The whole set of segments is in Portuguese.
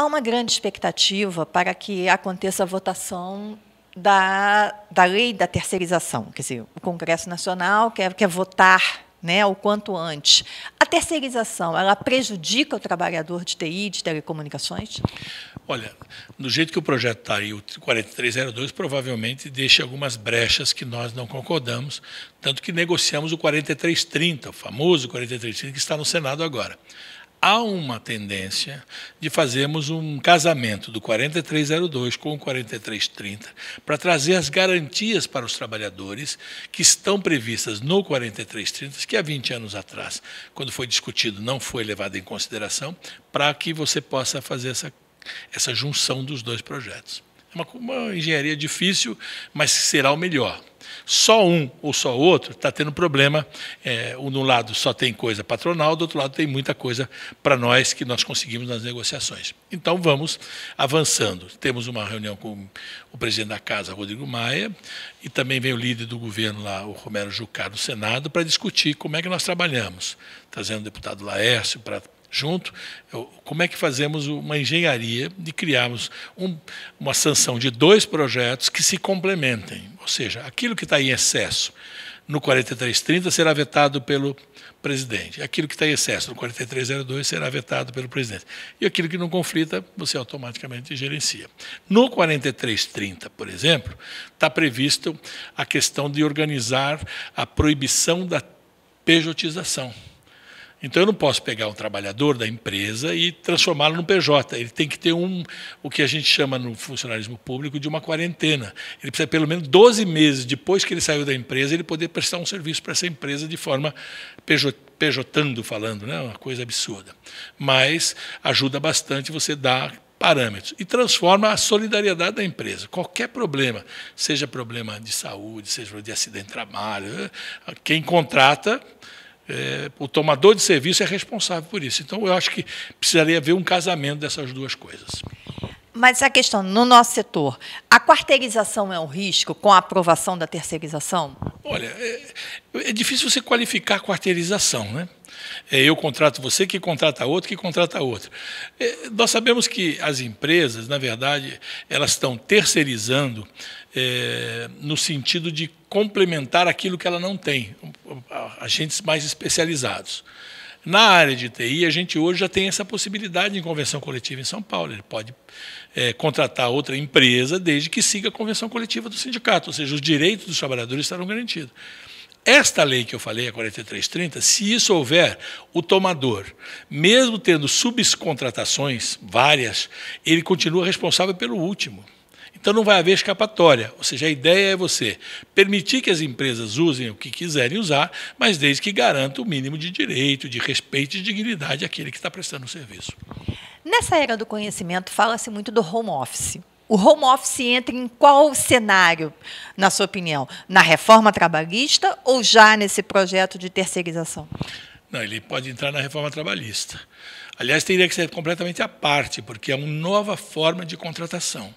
Há uma grande expectativa para que aconteça a votação da, da lei da terceirização. Quer dizer, o Congresso Nacional quer, quer votar né, o quanto antes. A terceirização, ela prejudica o trabalhador de TI, de telecomunicações? Olha, do jeito que o projeto está aí, o 4302 provavelmente deixa algumas brechas que nós não concordamos, tanto que negociamos o 4330, o famoso 4330 que está no Senado agora há uma tendência de fazermos um casamento do 4302 com o 4330 para trazer as garantias para os trabalhadores que estão previstas no 4330, que há 20 anos atrás, quando foi discutido, não foi levado em consideração, para que você possa fazer essa, essa junção dos dois projetos. É uma, uma engenharia difícil, mas será o melhor só um ou só outro está tendo problema. É, um, de um lado só tem coisa patronal, do outro lado tem muita coisa para nós que nós conseguimos nas negociações. Então vamos avançando. Temos uma reunião com o presidente da casa, Rodrigo Maia, e também vem o líder do governo lá, o Romero Jucá, do Senado, para discutir como é que nós trabalhamos, trazendo o deputado Laércio para junto, como é que fazemos uma engenharia de criarmos um, uma sanção de dois projetos que se complementem. Ou seja, aquilo que está em excesso no 4330 será vetado pelo presidente. Aquilo que está em excesso no 4302 será vetado pelo presidente. E aquilo que não conflita, você automaticamente gerencia. No 4330, por exemplo, está previsto a questão de organizar a proibição da pejotização. Então eu não posso pegar um trabalhador da empresa e transformá-lo num PJ. Ele tem que ter um, o que a gente chama no funcionalismo público de uma quarentena. Ele precisa pelo menos 12 meses depois que ele saiu da empresa ele poder prestar um serviço para essa empresa de forma pj pejotando falando, né? Uma coisa absurda. Mas ajuda bastante você dar parâmetros e transforma a solidariedade da empresa. Qualquer problema, seja problema de saúde, seja de acidente de trabalho, eh, quem contrata é, o tomador de serviço é responsável por isso. Então, eu acho que precisaria haver um casamento dessas duas coisas. Mas a questão, no nosso setor, a quarteirização é um risco com a aprovação da terceirização? Olha, é, é, difícil você qualificar quarteirização, né? É, eu contrato você, que contrata outro, que contrata outro. É, nós sabemos que as empresas, na verdade, elas estão terceirizando é, no sentido de complementar aquilo que ela não tem, agentes mais especializados. Na área de TI, a gente hoje já tem essa possibilidade em convenção coletiva em São Paulo. Ele pode é, contratar outra empresa desde que siga a convenção coletiva do sindicato, ou seja, os direitos dos trabalhadores estarão garantidos. Esta lei que eu falei, a 4330, se isso houver, o tomador, mesmo tendo subcontratações, várias, ele continua responsável pelo último. Então não vai haver escapatória. Ou seja, a ideia é você permitir que as empresas usem o que quiserem usar, mas desde que garanta o mínimo de direito, de respeito e dignidade àquele que está prestando o serviço. Nessa era do conhecimento, fala-se muito do home office. O home office entra em qual cenário, na sua opinião? Na reforma trabalhista ou já nesse projeto de terceirização? Não, ele pode entrar na reforma trabalhista. Aliás, teria que ser completamente à parte, porque é uma nova forma de contratação.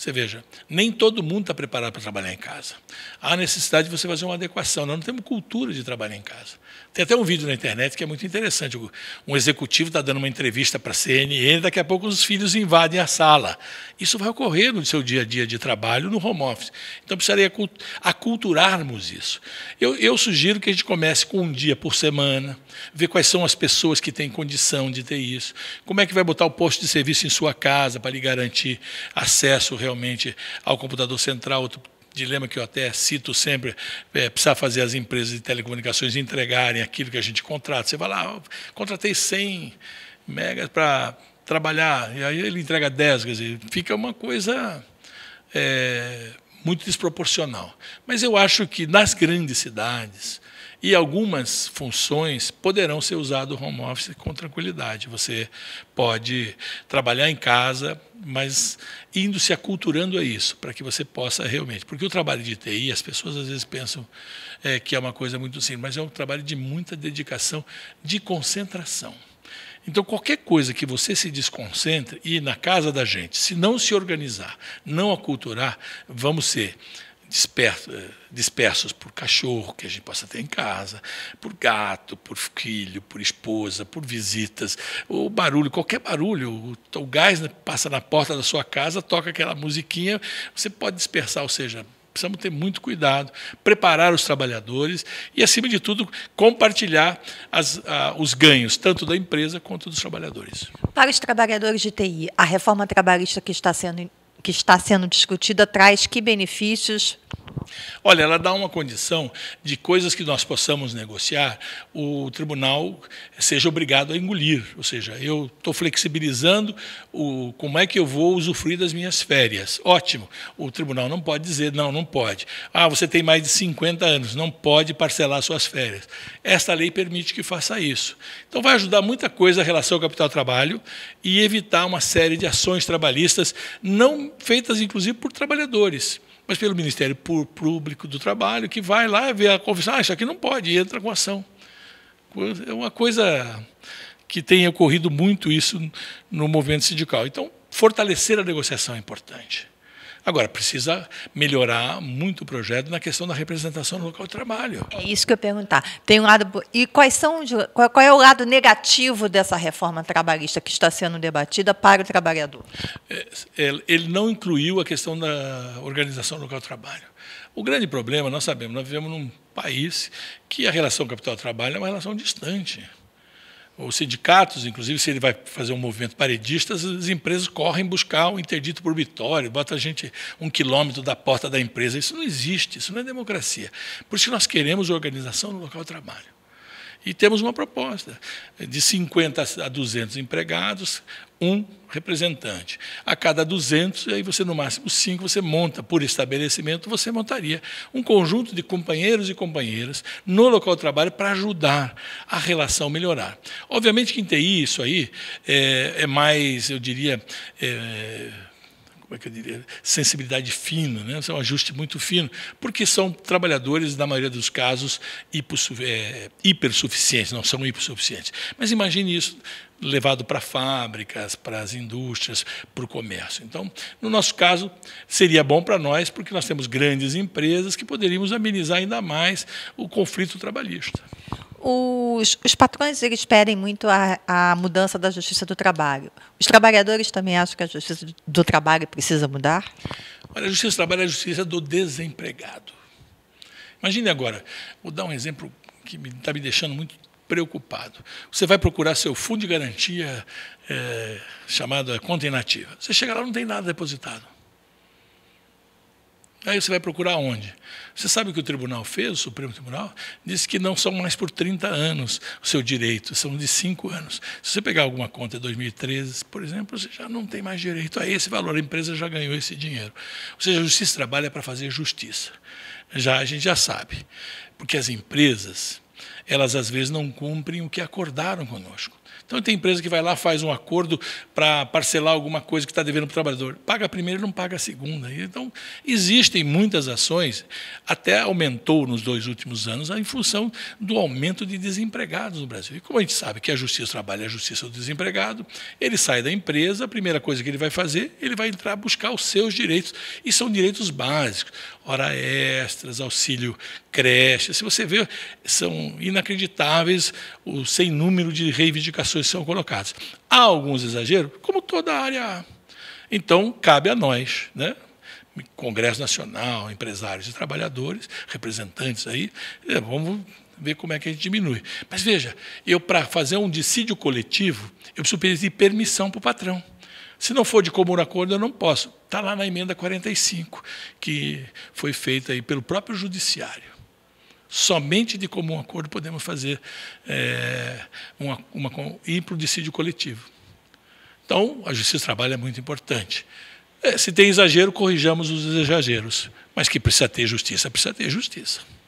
Você veja, nem todo mundo está preparado para trabalhar em casa. Há necessidade de você fazer uma adequação. Nós não temos cultura de trabalhar em casa. Tem até um vídeo na internet que é muito interessante. Um executivo está dando uma entrevista para a CNN, daqui a pouco os filhos invadem a sala. Isso vai ocorrer no seu dia a dia de trabalho, no home office. Então, precisaria aculturarmos isso. Eu, eu sugiro que a gente comece com um dia por semana, ver quais são as pessoas que têm condição de ter isso, como é que vai botar o posto de serviço em sua casa para lhe garantir acesso realmente realmente ao computador central, outro dilema que eu até cito sempre, é, precisar fazer as empresas de telecomunicações entregarem aquilo que a gente contrata. Você vai lá, ah, contratei 100 megas para trabalhar, e aí ele entrega 10, quer dizer, fica uma coisa é, muito desproporcional. Mas eu acho que nas grandes cidades, e algumas funções poderão ser usadas o home office com tranquilidade. Você pode trabalhar em casa, mas indo se aculturando a isso, para que você possa realmente. Porque o trabalho de TI, as pessoas às vezes pensam é, que é uma coisa muito simples, mas é um trabalho de muita dedicação, de concentração. Então, qualquer coisa que você se desconcentre, e na casa da gente, se não se organizar, não aculturar, vamos ser eh, dispersos por cachorro que a gente possa ter em casa, por gato, por filho, por esposa, por visitas, ou barulho, qualquer barulho, o gás né, passa na porta da sua casa, toca aquela musiquinha, você pode dispersar, ou seja, precisamos ter muito cuidado, preparar os trabalhadores e, acima de tudo, compartilhar as, a, os ganhos, tanto da empresa quanto dos trabalhadores. Para os trabalhadores de TI, a reforma trabalhista que está sendo que está sendo discutida traz que benefícios Olha, ela dá uma condição de coisas que nós possamos negociar, o tribunal seja obrigado a engolir. Ou seja, eu estou flexibilizando o, como é que eu vou usufruir das minhas férias. Ótimo. O tribunal não pode dizer, não, não pode. Ah, você tem mais de 50 anos, não pode parcelar suas férias. Esta lei permite que faça isso. Então, vai ajudar muita coisa a relação ao capital-trabalho e evitar uma série de ações trabalhistas, não feitas inclusive por trabalhadores mas pelo Ministério Público do Trabalho, que vai lá ver a confissão, ah, isso aqui não pode, e entra com ação. É uma coisa que tem ocorrido muito isso no movimento sindical. Então, fortalecer a negociação é importante. Agora, precisa melhorar muito o projeto na questão da representação no local de trabalho. É isso que eu ia perguntar. Tem um lado. E quais são, qual é o lado negativo dessa reforma trabalhista que está sendo debatida para o trabalhador? É, é, ele não incluiu a questão da organização no local de trabalho. O grande problema, nós sabemos, nós vivemos num país que a relação capital-trabalho é uma relação distante os sindicatos, inclusive, se ele vai fazer um movimento paredista, as empresas correm buscar o um interdito vitória, bota a gente um quilômetro da porta da empresa. Isso não existe, isso não é democracia. Por isso que nós queremos organização no local de trabalho. E temos uma proposta de 50 a 200 empregados, um representante. A cada 200, aí você no máximo 5, você monta por estabelecimento, você montaria um conjunto de companheiros e companheiras no local de trabalho para ajudar a relação melhorar. Obviamente que em TI isso aí é, é mais, eu diria, é, como é que eu diria, sensibilidade fina, né? é um ajuste muito fino, porque são trabalhadores, na maioria dos casos, é, hipersuficientes, não são hipersuficientes. Mas imagine isso levado para fábricas, para as indústrias, para o comércio. Então, no nosso caso, seria bom para nós, porque nós temos grandes empresas que poderíamos amenizar ainda mais o conflito trabalhista. Os, os patrões eles pedem muito a, a mudança da justiça do trabalho. Os trabalhadores também acham que a justiça do trabalho precisa mudar? Olha, a justiça do trabalho é a justiça do desempregado. Imagine agora, vou dar um exemplo que está me, tá me deixando muito preocupado. Você vai procurar seu fundo de garantia é, eh, chamada conta inativa. Você chega lá não tem nada depositado. Aí você vai procurar onde? Você sabe o que o tribunal fez, o Supremo Tribunal? Disse que não são mais por 30 anos o seu direito, são de 5 anos. Se você pegar alguma conta de 2013, por exemplo, você já não tem mais direito a esse valor, a empresa já ganhou esse dinheiro. Ou seja, a justiça trabalha para fazer justiça. Já a gente já sabe, porque as empresas, elas às vezes não cumprem o que acordaram conosco. Então tem empresa que vai lá, faz um acordo para parcelar alguma coisa que está devendo para o trabalhador. Paga a primeira e não paga a segunda. Então, existem muitas ações, até aumentou nos dois últimos anos, em função do aumento de desempregados no Brasil. E como a gente sabe que a justiça trabalha é a justiça do é desempregado, ele sai da empresa, a primeira coisa que ele vai fazer, ele vai entrar buscar os seus direitos, e são direitos básicos, hora extras, auxílio creche. Se você vê, são inacreditáveis o sem número de reivindicações que são colocadas. Há alguns exageros, como toda a área. Então, cabe a nós, né? Congresso Nacional, empresários e trabalhadores, representantes aí, é, vamos ver como é que a gente diminui. Mas veja, eu para fazer um dissídio coletivo, eu preciso pedir permissão para o patrão. Se não for de comum acordo, eu não posso. Está lá na emenda 45, que foi feita aí pelo próprio judiciário. Somente de comum acordo podemos fazer é, uma, uma, ir para o dissídio coletivo. Então, a justiça do trabalho é muito importante. É, se tem exagero, corrijamos os exageros. Mas que precisa ter justiça, precisa ter justiça.